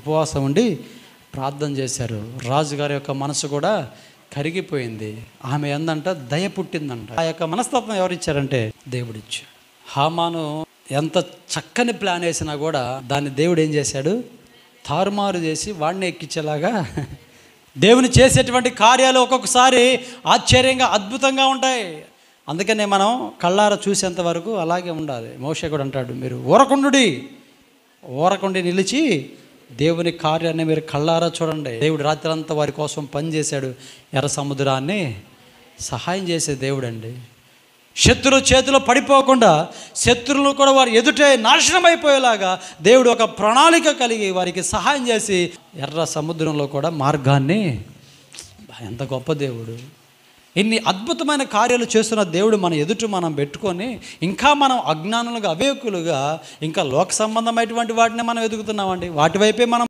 ఉపవాసం ఉండి ప్రార్థన చేశారు రాజుగారి యొక్క మనసు కూడా కరిగిపోయింది ఆమె ఎందంట దయ పుట్టిందంట ఆ యొక్క మనస్తత్వం ఎవరిచ్చారంటే దేవుడిచ్చాడు హామాను ఎంత చక్కని ప్లాన్ వేసినా కూడా దాన్ని దేవుడు ఏం చేశాడు తారుమారు చేసి వాడిని ఎక్కించేలాగా దేవుని చేసేటువంటి కార్యాలు ఒక్కొక్కసారి ఆశ్చర్యంగా అద్భుతంగా ఉంటాయి అందుకనే మనం కళ్ళార చూసేంత వరకు అలాగే ఉండాలి మోషే కూడా అంటాడు మీరు ఊరకుండు ఊరకుండి నిలిచి దేవుని కార్యాన్ని మీరు కళ్ళారా చూడండి దేవుడు రాత్రంతా వారి కోసం పనిచేశాడు ఎర్ర సముద్రాన్ని సహాయం చేసే దేవుడు అండి శత్రుల చేతిలో పడిపోకుండా శత్రువులు కూడా వారు ఎదుటే నాశనం అయిపోయేలాగా దేవుడు ఒక ప్రణాళిక కలిగి వారికి సహాయం చేసి ఎర్ర సముద్రంలో కూడా మార్గాన్ని ఎంత గొప్ప దేవుడు ఇన్ని అద్భుతమైన కార్యాలు చేస్తున్న దేవుడు మన ఎదుట మనం పెట్టుకొని ఇంకా మనం అజ్ఞానులుగా అవేకులుగా ఇంకా లోక సంబంధమైనటువంటి వాటిని మనం ఎదుగుతున్నామండి వాటి వైపే మనం